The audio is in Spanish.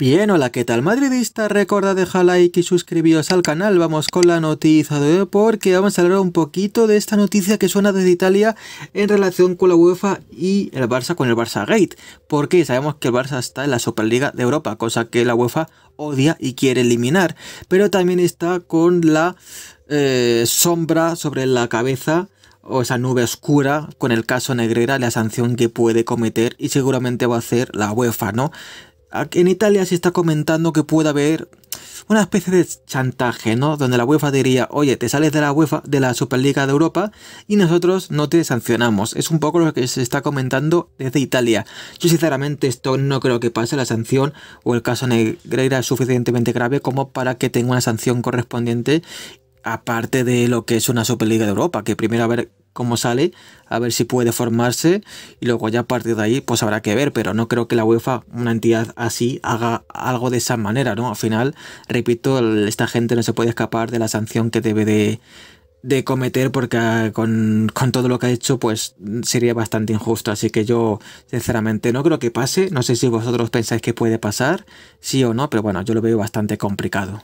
Bien, hola, ¿qué tal madridista? Recuerda dejar like y suscribiros al canal. Vamos con la noticia de hoy porque vamos a hablar un poquito de esta noticia que suena desde Italia en relación con la UEFA y el Barça con el Barça Gate. Porque sabemos que el Barça está en la Superliga de Europa, cosa que la UEFA odia y quiere eliminar. Pero también está con la eh, sombra sobre la cabeza o esa nube oscura con el caso Negrera, la sanción que puede cometer y seguramente va a hacer la UEFA, ¿no? en Italia se está comentando que puede haber una especie de chantaje, ¿no? Donde la UEFA diría, oye, te sales de la UEFA, de la Superliga de Europa, y nosotros no te sancionamos. Es un poco lo que se está comentando desde Italia. Yo sinceramente esto no creo que pase, la sanción o el caso Negreira es suficientemente grave como para que tenga una sanción correspondiente aparte de lo que es una Superliga de Europa, que primero a ver cómo sale, a ver si puede formarse y luego ya a partir de ahí pues habrá que ver, pero no creo que la UEFA, una entidad así, haga algo de esa manera, ¿no? Al final, repito, esta gente no se puede escapar de la sanción que debe de, cometer porque ah, con, con, todo lo que ha hecho pues sería bastante injusto así que yo sinceramente no creo que pase no sé si vosotros pensáis que puede pasar sí o no pero bueno yo lo veo bastante complicado